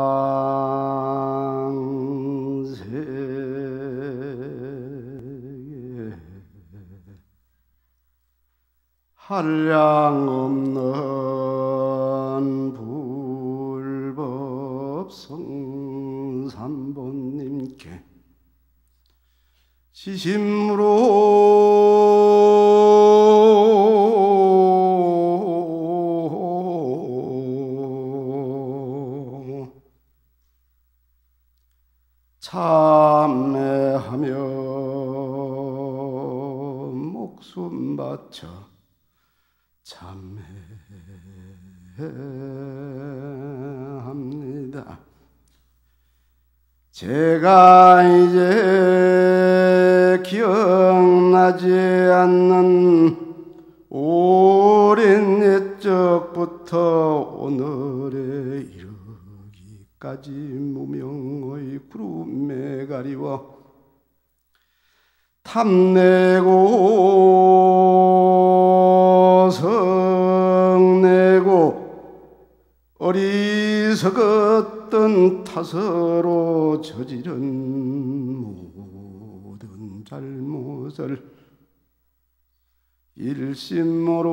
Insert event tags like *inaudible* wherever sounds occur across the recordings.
안세에 한량 없는 불법성 삼보님께 지심으로 오랜 옛적부터 오늘에 이르기까지 무명의 구름에 가리워 탐내고 성내고 어리석었던 탓으로 저지른 모든 잘못을 일심으로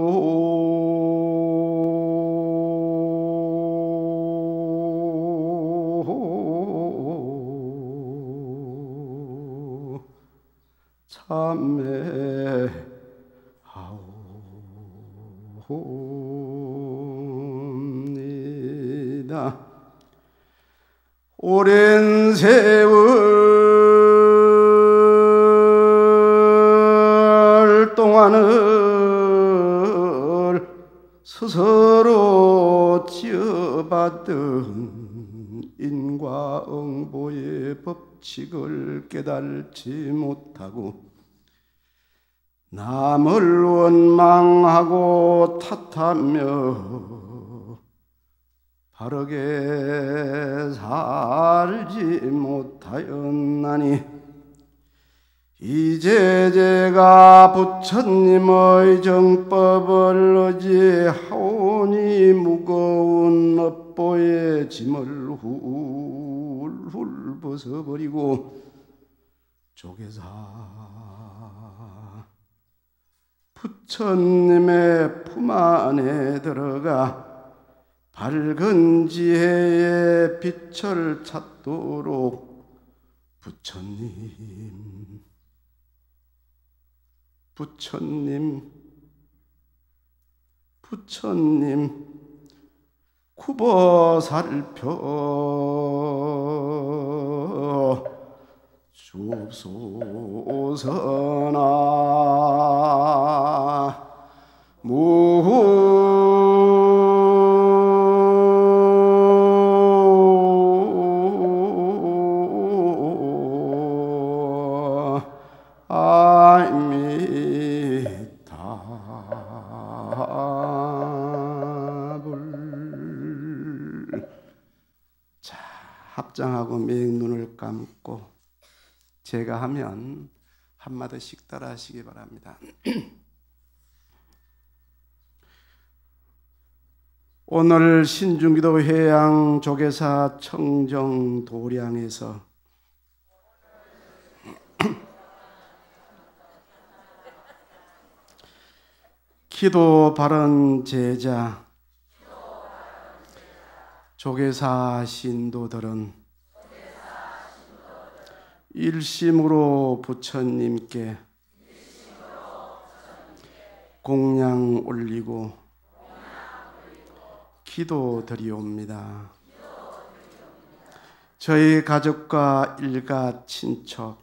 참회하옵니다. 오랜 세월 동안은 스스로 지어받던 인과응보의 법칙을 깨달지 못하고 남을 원망하고 탓하며 바르게 살지 못하였나니 이제 제가 부처님의 정법을 의지하오니 무거운 업보의 짐을 훌훌 벗어버리고 조계사 부처님의 품 안에 들어가 밝은 지혜의 빛을 찾도록 부처님 부처님, 부처님, 쿠버 살펴 주소서나 무 제가 하면 한마디씩 따라 하시기 바랍니다. *clears throat* 오늘 신중기도 해양 조계사 청정 도량에서 *clears throat* 기도 바른 제자 조계사 신도들은 일심으로 부처님께 공양 올리고 기도 드리옵니다. 저희 가족과 일가 친척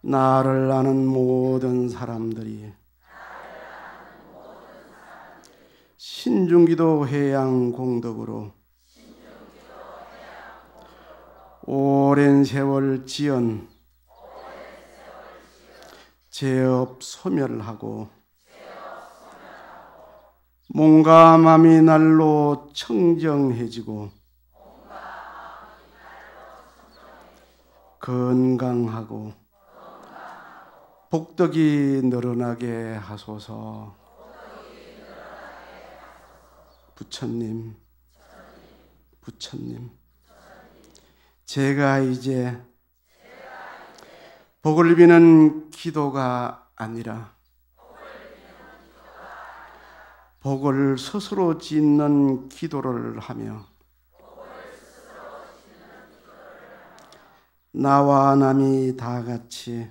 나를 아는 모든 사람들이 신중기도 해양 공덕으로 오랜 세월 지연 제업 소멸하고 몸과 마음이 날로 청정해지고 건강하고 복덕이 늘어나게 하소서 부처님 부처님 제가 이제 복을 비는 기도가 아니라 복을 스스로 짓는 기도를 하며 나와 남이 다 같이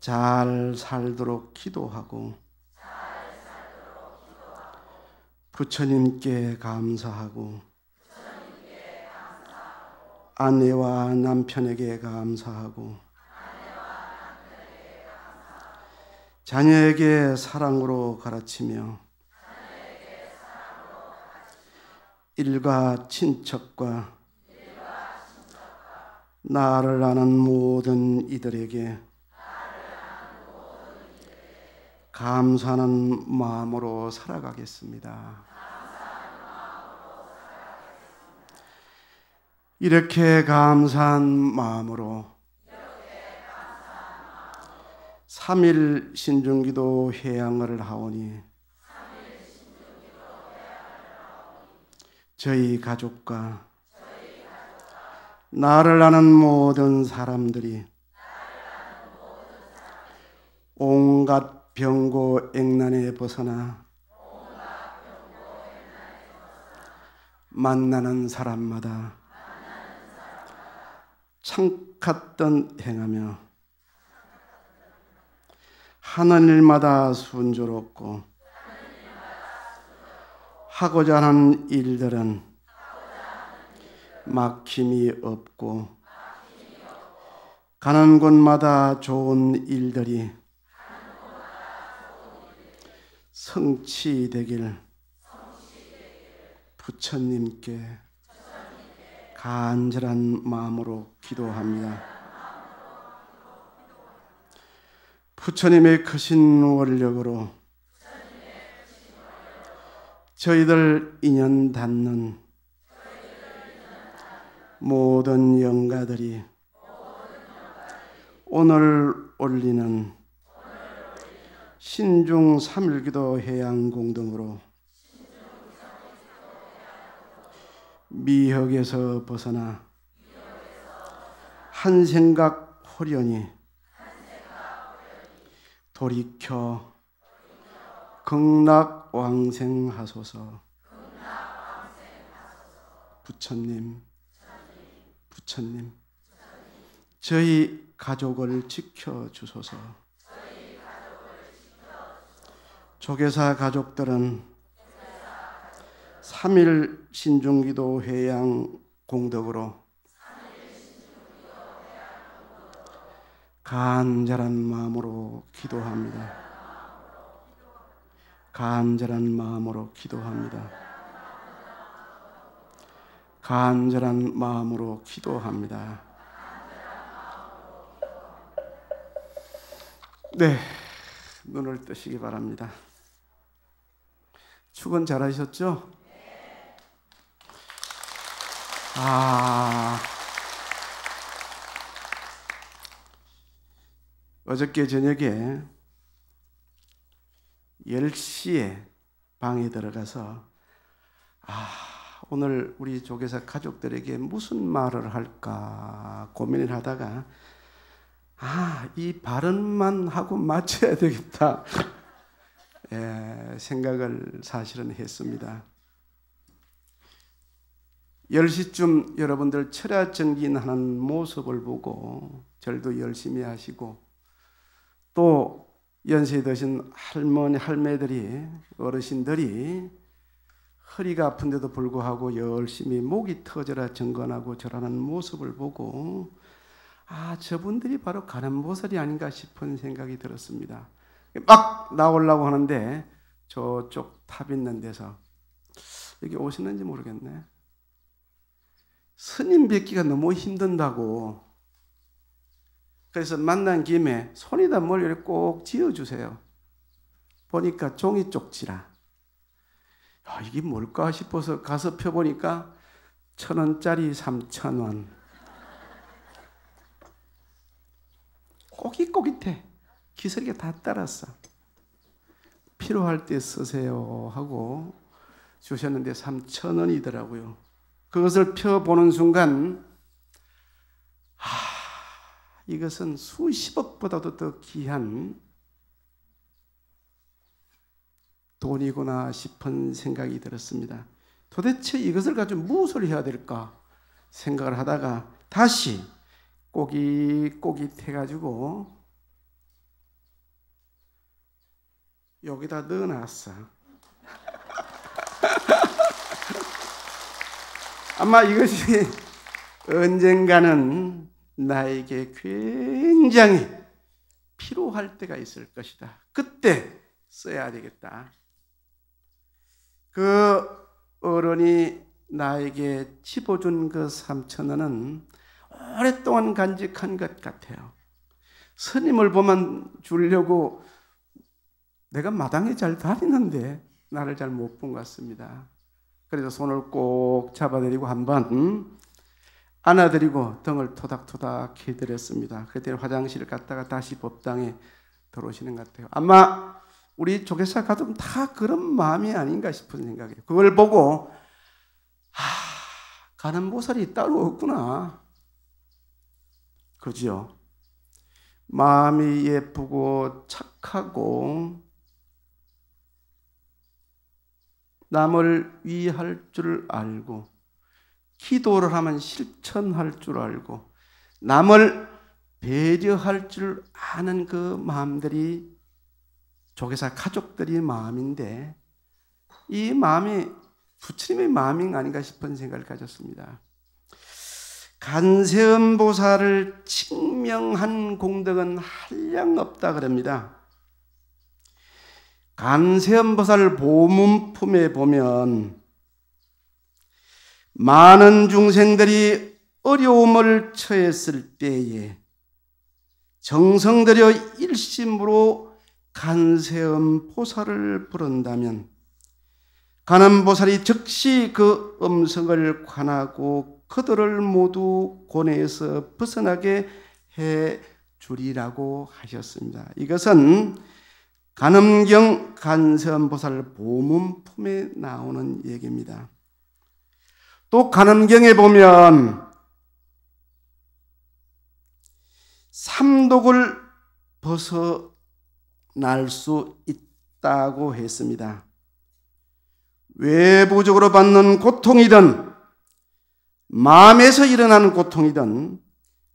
잘 살도록 기도하고 부처님께 감사하고 아내와 남편에게 감사하고 자녀에게 사랑으로 가르치며 일과 친척과 나를 아는 모든 이들에게 감사하는 마음으로 살아가겠습니다. 이렇게 감사한 마음으로 3일 신중기도 해양을 하오니 저희 가족과 나를 아는 모든 사람들이 온갖 병고 액난에 벗어나 만나는 사람마다 창갔던 행하며 하는 일마다 순조롭고 하고자 하는 일들은 막힘이 없고 가는 곳마다 좋은 일들이 성취되길 부처님께 간절한 마음으로 기도합니다. 부처님의 크신 원력으로 저희들 인연 닿는 모든 영가들이 오늘 올리는 신중 삼일기도 해양 공동으로 미역에서 벗어나 한 생각 호련히 돌이켜 극락 왕생하소서 부처님 부처님 저희 가족을 지켜 주소서 조계사 가족들은 3일 신중기도 회양 공덕으로 간절한 마음으로 기도합니다. 간절한 마음으로 기도합니다. 간절한 마음으로 기도합니다. 네, 눈을 뜨시기 바랍니다. 축은 잘하셨죠? 아. 어저께 저녁에 10시에 방에 들어가서 아, 오늘 우리 조계사 가족들에게 무슨 말을 할까 고민을 하다가 아, 이 발언만 하고 맞춰야 되겠다. 예, 생각을 사실은 했습니다. 10시쯤 여러분들 철야 정진하는 모습을 보고 절도 열심히 하시고 또 연세 드신 할머니, 할매들이 어르신들이 허리가 아픈데도 불구하고 열심히 목이 터져라 증건하고 절하는 모습을 보고 아 저분들이 바로 가는보살이 아닌가 싶은 생각이 들었습니다. 막 나오려고 하는데 저쪽 탑 있는 데서 여기 오시는지 모르겠네. 스님 뵙기가 너무 힘든다고. 그래서 만난 김에 손이다 머리를 꼭 지어주세요. 보니까 종이 쪽지라. 야, 이게 뭘까 싶어서 가서 펴보니까 천 원짜리 삼천 원. 꼬깃꼬깃해. 기설이가 다 따랐어. 필요할 때 쓰세요 하고 주셨는데 삼천 원이더라고요. 그것을 펴보는 순간, 하, 이것은 수십억보다도 더 귀한 돈이구나 싶은 생각이 들었습니다. 도대체 이것을 가지고 무엇을 해야 될까 생각을 하다가 다시 꼬깃꼬깃해가지고 여기다 넣어놨어. 요 아마 이것이 언젠가는 나에게 굉장히 필요할 때가 있을 것이다. 그때 써야 되겠다. 그 어른이 나에게 집어준 그 3천 원은 오랫동안 간직한 것 같아요. 스님을 보면 주려고 내가 마당에 잘 다니는데 나를 잘 못 본 것 같습니다. 그래서 손을 꼭잡아내리고 한 번 안아드리고 등을 토닥토닥 해드렸습니다. 그때 화장실 을 갔다가 다시 법당에 들어오시는 것 같아요. 아마 우리 조계사 가도다 그런 마음이 아닌가 싶은 생각이에요. 그걸 보고 하, 아, 가는 보살이 따로 없구나. 그죠? 마음이 예쁘고 착하고 남을 위할 줄 알고 기도를 하면 실천할 줄 알고 남을 배려할 줄 아는 그 마음들이 조계사 가족들의 마음인데 이 마음이 부처님의 마음인 가 아닌가 싶은 생각을 가졌습니다. 간세음 보살을 칭명한 공덕은 한량 없다 그럽니다. 간세음보살 보문품에 보면 많은 중생들이 어려움을 처했을 때에 정성 들여 일심으로 간세음 보살을 부른다면 간난 보살이 즉시 그 음성을 관하고 그들을 모두 고뇌에서 벗어나게 해 주리라고 하셨습니다. 이것은 간음경 간세음보살 보문 품에 나오는 얘기입니다. 또 간음경에 보면 삼독을 벗어날 수 있다고 했습니다. 외부적으로 받는 고통이든 마음에서 일어나는 고통이든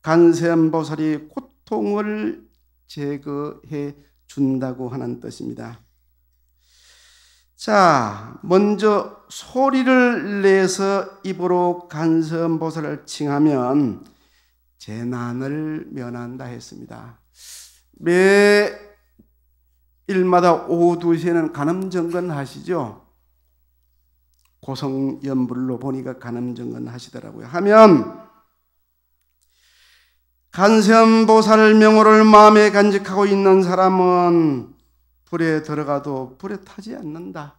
간세음보살이 고통을 제거해 준다고 하는 뜻입니다. 자, 먼저 소리를 내서 입으로 간선보살을 칭하면 재난을 면한다 했습니다. 매 일마다 오후 2시에는 간음정건 하시죠? 고성연불로 보니까 간음정건 하시더라고요. 하면 간세음 보살 명호를 마음에 간직하고 있는 사람은 불에 들어가도 불에 타지 않는다.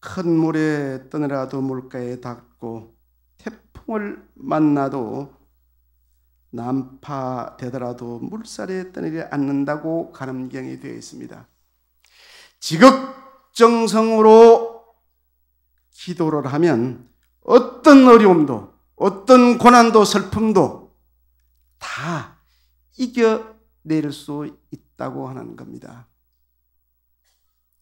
큰 물에 떠내라도 물가에 닿고 태풍을 만나도 난파되더라도 물살에 떠내지 않는다고 가늠경이 되어 있습니다. 지극정성으로 기도를 하면 어떤 어려움도, 어떤 고난도, 슬픔도 다 이겨낼 수 있다고 하는 겁니다.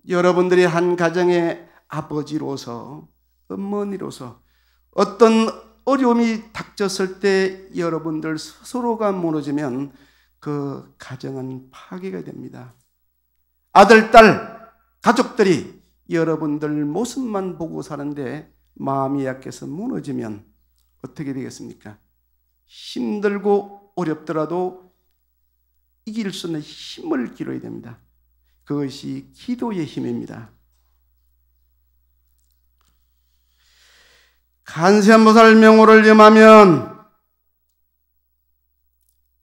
여러분들이 한 가정의 아버지로서, 어머니로서 어떤 어려움이 닥쳤을 때 여러분들 스스로가 무너지면 그 가정은 파괴가 됩니다. 아들, 딸, 가족들이 여러분들 모습만 보고 사는데 마음이 약해서 무너지면 어떻게 되겠습니까? 힘들고 어렵더라도 이길 수 있는 힘을 기로해야 됩니다. 그것이 기도의 힘입니다. 간세한보살 명호를 염하면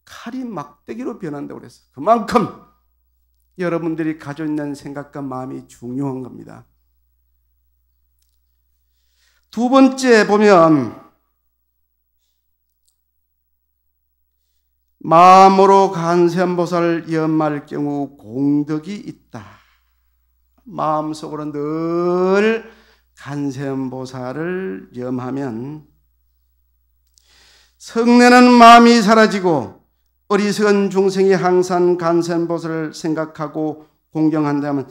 칼이 막대기로 변한다고 그랬어요. 그만큼 여러분들이 가져 있는 생각과 마음이 중요한 겁니다. 두 번째 보면 마음으로 간세한보살 연말 경우 공덕이 있다. 마음속으로 늘간세한보살을 염하면 성내는 마음이 사라지고 어리석은 중생이 항상 간세한보살을 생각하고 공경한다면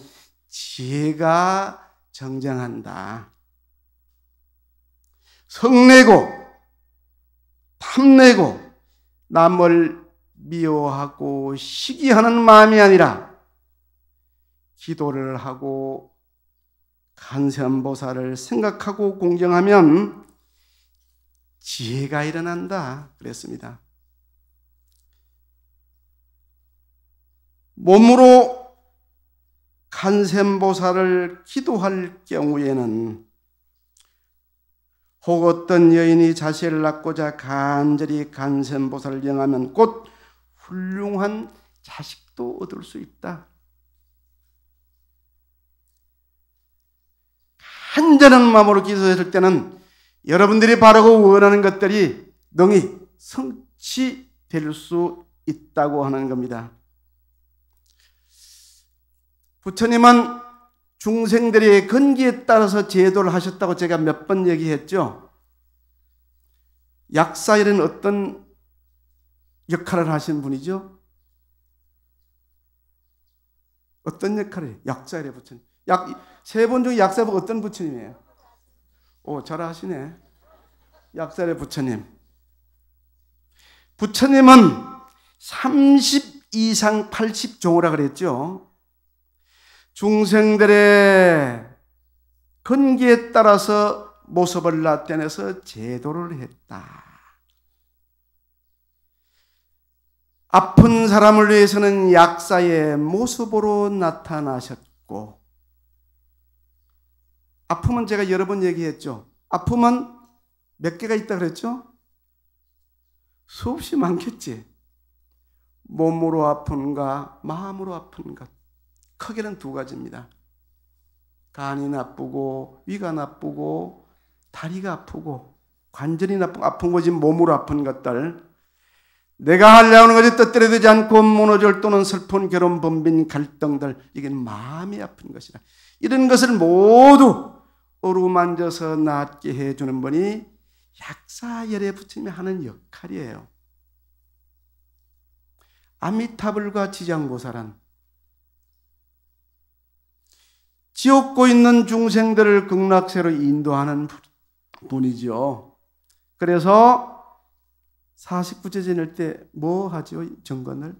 지혜가 정정한다. 성내고 탐내고 남을 미워하고 시기하는 마음이 아니라 기도를 하고 간세한 보살을 생각하고 공경하면 지혜가 일어난다 그랬습니다. 몸으로 간셈보살을 기도할 경우에는 혹 어떤 여인이 자식을 낳고자 간절히 간센보살을 영하면 곧 훌륭한 자식도 얻을 수 있다. 한전한 마음으로 기도했을 때는 여러분들이 바라고 원하는 것들이 능히 성취될 수 있다고 하는 겁니다. 부처님은 중생들의 근기에 따라서 제도를 하셨다고 제가 몇 번 얘기했죠. 약사일은 어떤 역할을 하신 분이죠? 어떤 역할을 약사일의 부처님. 약세 분 중에 약사가 어떤 부처님이에요? 오, 잘하시네. 약사일의 부처님. 부처님은 30 이상 80 종호라 그랬죠. 중생들의 근기에 따라서 모습을 나타내서 제도를 했다. 아픈 사람을 위해서는 약사의 모습으로 나타나셨고, 아픔은 제가 여러 번 얘기했죠. 아픔은 몇 개가 있다 그랬죠? 수없이 많겠지. 몸으로 아픈가, 마음으로 아픈 것. 크게는 두 가지입니다. 간이 나쁘고 위가 나쁘고 다리가 아프고 관절이 나쁜 아픈 거지 몸으로 아픈 것들 내가 하려는 것이 뜻대로 되지 않고 무너질 또는 슬픈 결혼 범빈 갈등들 이게 마음이 아픈 것이라 이런 것을 모두 어루만져서 낫게 해주는 분이 약사열에 붙임이 하는 역할이에요. 아미타불과 지장보살은 지옥고 있는 중생들을 극락세로 인도하는 분이지요. 그래서 49제 지낼 때 뭐하죠 정건을?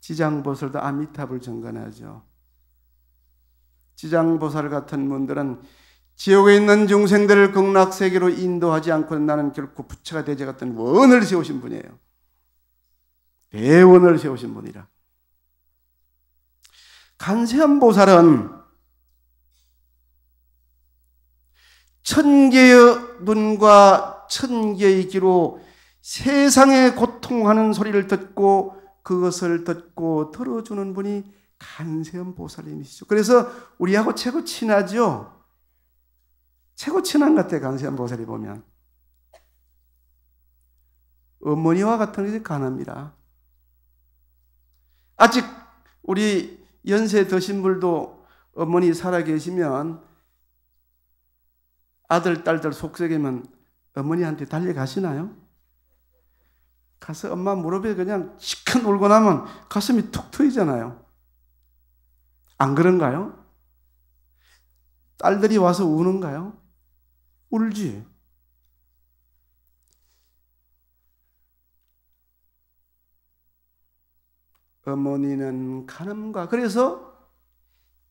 지장보살도 아미탑을 정건하죠. 지장보살 같은 분들은 지옥에 있는 중생들을 극락세계로 인도하지 않고 나는 결코 부처가 되지 같은 원을 세우신 분이에요. 대원을 세우신 분이라. 간세한 보살은 천 개의 눈과 천 개의 귀로 세상의 고통하는 소리를 듣고 그것을 듣고 들어주는 분이 간세한 보살님이시죠. 그래서 우리하고 최고 친하죠. 최고 친한 것 같아요. 간세한 보살이 보면. 어머니와 같은 것이 가합니다 아직 우리 연세 드신 분도 어머니 살아계시면 아들, 딸들 속삭이면 어머니한테 달려가시나요? 가서 엄마 무릎에 그냥 시큰 울고 나면 가슴이 툭 트이잖아요. 안 그런가요? 딸들이 와서 우는가요? 울지. 어머니는 가늠과 그래서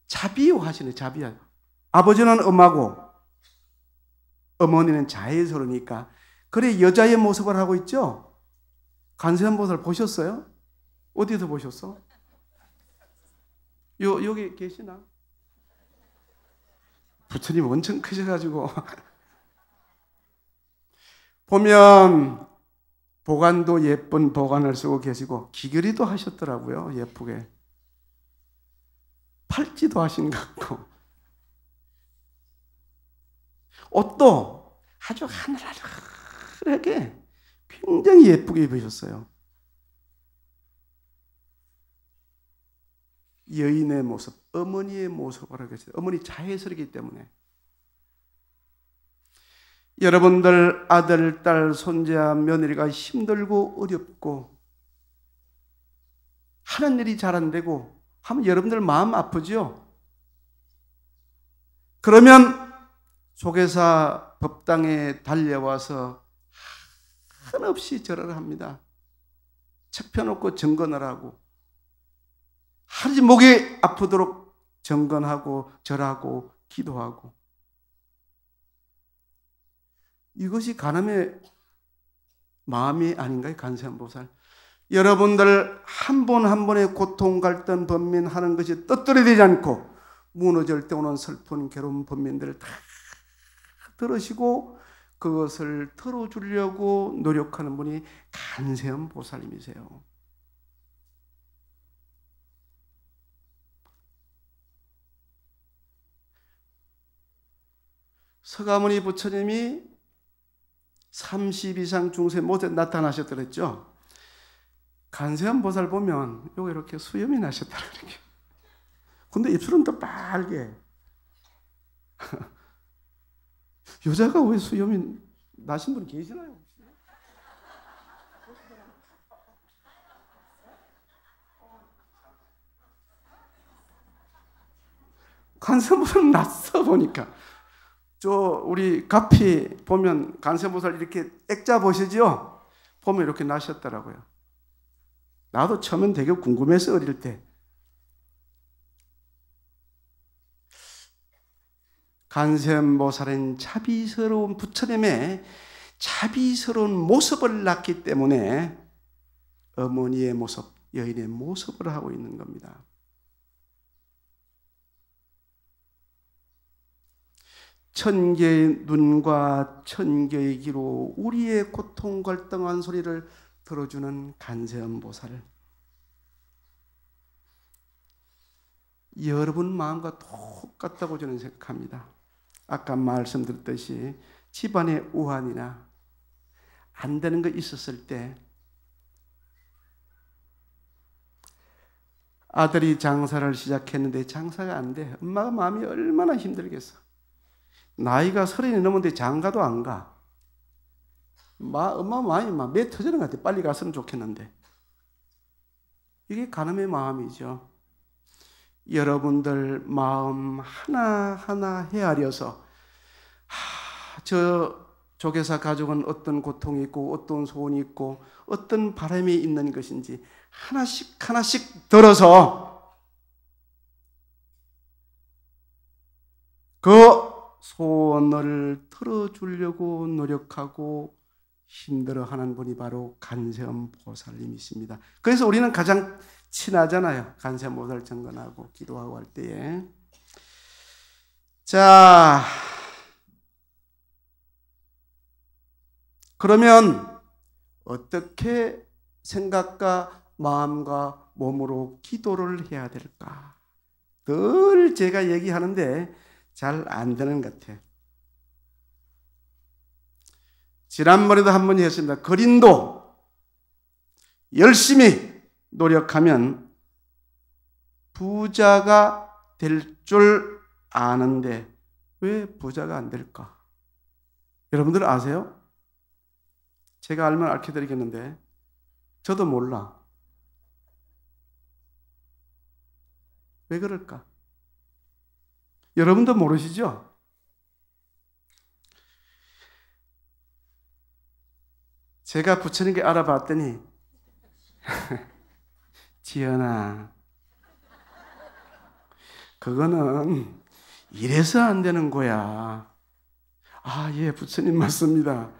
자비하시네 자비야 아버지는 엄하고 어머니는 자애서로니까 그래 여자의 모습을 하고 있죠. 간세음보살 보셨어요? 어디서 보셨어? 요 여기 계시나? 부처님 엄청 크셔가지고 *laughs* 보면 보관도 예쁜 보관을 쓰고 계시고 기걸이도 하셨더라고요. 예쁘게. 팔찌도 하신 것 같고. 옷도 아주 하늘하늘하게 굉장히 예쁘게 입으셨어요. 여인의 모습, 어머니의 모습을 하고 계세요. 어머니 자해스이기 때문에. 여러분들 아들, 딸, 손자, 며느리가 힘들고 어렵고 하는 일이 잘 안 되고 하면 여러분들 마음 아프죠? 그러면 조계사 법당에 달려와서 한없이 절을 합니다. 책 펴놓고 정건을 하고 하루 목이 아프도록 정건하고 절하고 기도하고 이것이 가늠의 마음이 아닌가요? 간세한 보살. 여러분들 한 번 한 번의 고통, 갈등, 범민 하는 것이 떳떨이 되지 않고 무너질 때 오는 슬픈 괴로운 범민들을 다 들으시고 그것을 들어주려고 노력하는 분이 간세한 보살님이세요. 서가모니 부처님이 30 이상 중세 모에 나타나셨더랬죠. 간세현 보살 보면 요거 이렇게 수염이 나셨다 이렇게. 근데 입술은 또 빨개. *laughs* 여자가 왜 수염이 나신 분 계시나요? 간세현 보살은 낯 보니까. 저 우리 가피 보면 간세보살 이렇게 액자 보시죠? 보면 이렇게 나셨더라고요. 나도 처음엔 되게 궁금해서 어릴 때. 간세보살은 자비스러운 부처님의 자비스러운 모습을 낳기 때문에 어머니의 모습, 여인의 모습을 하고 있는 겁니다. 천 개의 눈과 천 개의 귀로 우리의 고통 갈등한 소리를 들어주는 간세음 보살. 여러분 마음과 똑같다고 저는 생각합니다. 아까 말씀드렸듯이 집안의 우환이나 안 되는 거 있었을 때 아들이 장사를 시작했는데 장사가 안 돼. 엄마가 마음이 얼마나 힘들겠어. 나이가 서른이 넘었는데 장가도 안 가. 마, 엄마 마음이 막매 터지는 것 같아. 빨리 갔으면 좋겠는데. 이게 가늠의 마음이죠. 여러분들 마음 하나하나 헤아려서, 하, 저 조계사 가족은 어떤 고통이 있고, 어떤 소원이 있고, 어떤 바람이 있는 것인지 하나씩 하나씩 들어서 그 소원을 틀어주려고 노력하고 힘들어하는 분이 바로 간세음 보살님이십니다. 그래서 우리는 가장 친하잖아요. 간세음 보살 정근하고 기도하고 할 때에. 자, 그러면 어떻게 생각과 마음과 몸으로 기도를 해야 될까? 늘 제가 얘기하는데 잘안 되는 것 같아요. 지난번에도 한번 했습니다. 그린도 열심히 노력하면 부자가 될 줄 아는데 왜 부자가 안 될까? 여러분들 아세요? 제가 알면 알게 드리겠는데 저도 몰라. 왜 그럴까? 여러분도 모르시죠? 제가 부처님께 알아봤더니 *laughs* 지연아 그거는 이래서 안 되는 거야. 아, 예, 부처님 맞습니다.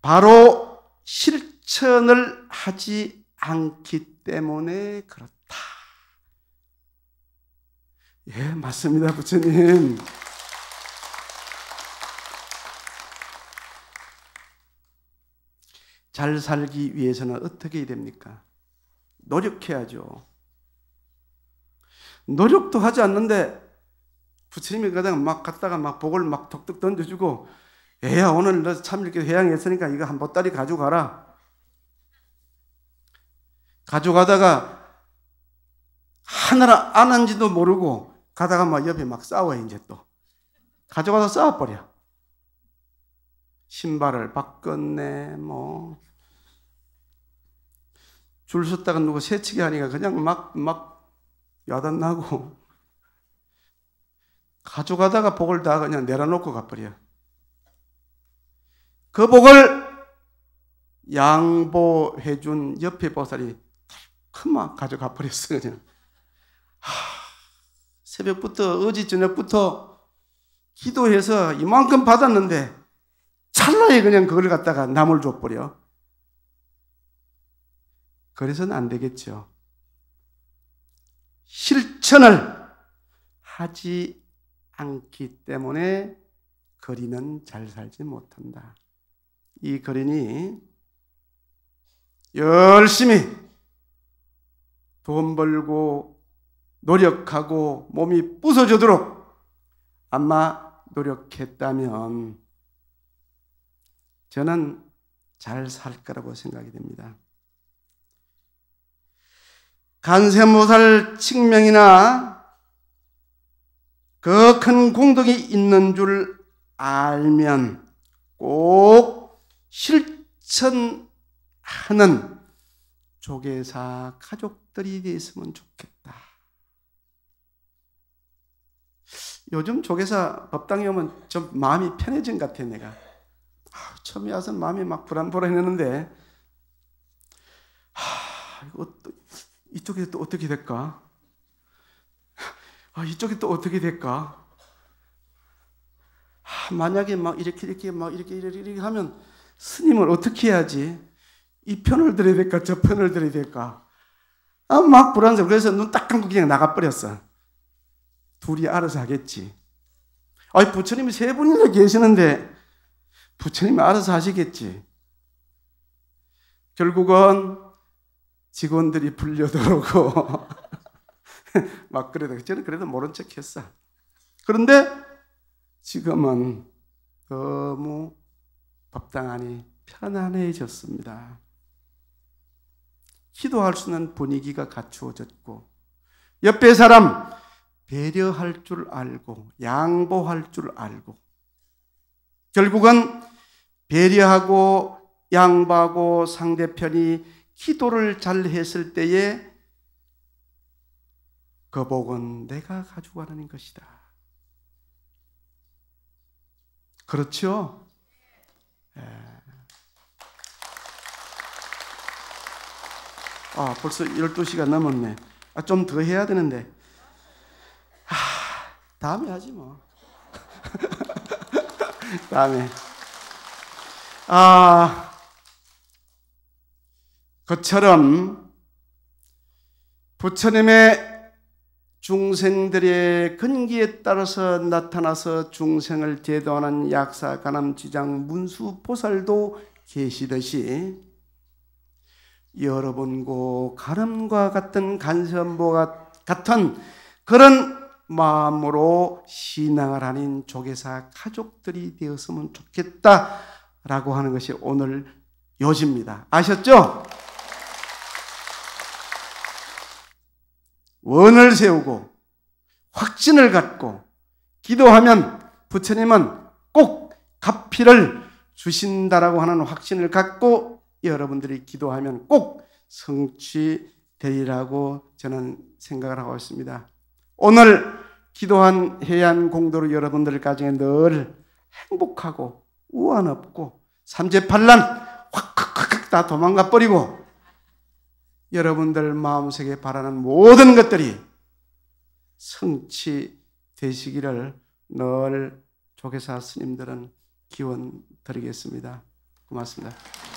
바로 실천을 하지 않기 때문에 그렇다. 예, 맞습니다, 부처님. 잘 살기 위해서는 어떻게 됩니까? 노력해야죠. 노력도 하지 않는데 부처님이 가다가 막 갔다가 막 복을 막 덕덕 던져주고 애야 오늘 너참 이렇게 회양했으니까 이거 한 보따리 가져가라. 가져가다가 하나를 안한지도 모르고 가다가 막 옆에 막 싸워, 이제 또. 가져가서 싸워버려. 신발을 바꿨네, 뭐. 줄 섰다가 누구 새치기 하니까 그냥 막, 막 야단나고. 가져가다가 복을 다 그냥 내려놓고 가버려. 그 복을 양보해준 옆에 보살이 털크만 가져가 버렸어, 그냥. 하. 새벽부터 어제 저녁부터 기도해서 이만큼 받았는데 찰나에 그냥 그걸 갖다가 남을 줘버려. 그래서는 안 되겠죠. 실천을 하지 않기 때문에 거리는 잘 살지 못한다. 이거리니 열심히 돈 벌고 노력하고 몸이 부서져도록 아마 노력했다면 저는 잘 살 거라고 생각이 됩니다. 간세모살 측명이나 그 큰 공덕이 있는 줄 알면 꼭 실천하는 조계사 가족들이 되으면 좋겠다. 요즘 조계사 법당에 오면 좀 마음이 편해진 것 같아, 요 내가. 아, 처음에 와서 마음이 막 불안불안했는데, 하, 이거 또, 이쪽이 또 어떻게 될까? 아, 이쪽이 또 어떻게 될까? 아, 만약에 막 이렇게, 이렇게, 막 이렇게, 이렇게, 이렇게 하면 스님을 어떻게 해야지? 이 편을 들어야 될까? 저 편을 들어야 될까? 아, 막불안해러 그래서 눈 딱 감고 그냥 나가버렸어. 둘이 알아서 하겠지. 아니, 부처님이 세 분이나 계시는데, 부처님이 알아서 하시겠지. 결국은 직원들이 불려들어오고, *laughs* 막 그래도, 저는 그래도 모른 척 했어. 그런데 지금은 너무 법당안이 편안해졌습니다. 기도할 수 있는 분위기가 갖추어졌고, 옆에 사람, 배려할 줄 알고 양보할 줄 알고 결국은 배려하고 양보하고 상대편이 기도를 잘 했을 때에 그 복은 내가 가지고 가는 것이다. 그렇죠? 예. 아, 벌써 12시가 넘었네. 아, 좀 더 해야 되는데. 아, 다음에 하지 뭐. *laughs* 다음에. 아, 그처럼 부처님의 중생들의 근기에 따라서 나타나서 중생을 대도하는 약사 가남지장 문수보살도 계시듯이 여러분과 가름과 같은 간선보 같은 그런 마음으로 신앙을 하는 조계사 가족들이 되었으면 좋겠다라고 하는 것이 오늘 요지입니다. 아셨죠? 원을 세우고 확신을 갖고 기도하면 부처님은 꼭 가피를 주신다라고 하는 확신을 갖고 여러분들이 기도하면 꼭 성취되리라고 저는 생각을 하고 있습니다. 오늘 기도한 해안 공도로 여러분들가정지늘 행복하고 우한 없고 삼재팔란 확확확 다 도망가 버리고 여러분들 마음속에 바라는 모든 것들이 성취되시기를 늘 조계사 스님들은 기원 드리겠습니다. 고맙습니다.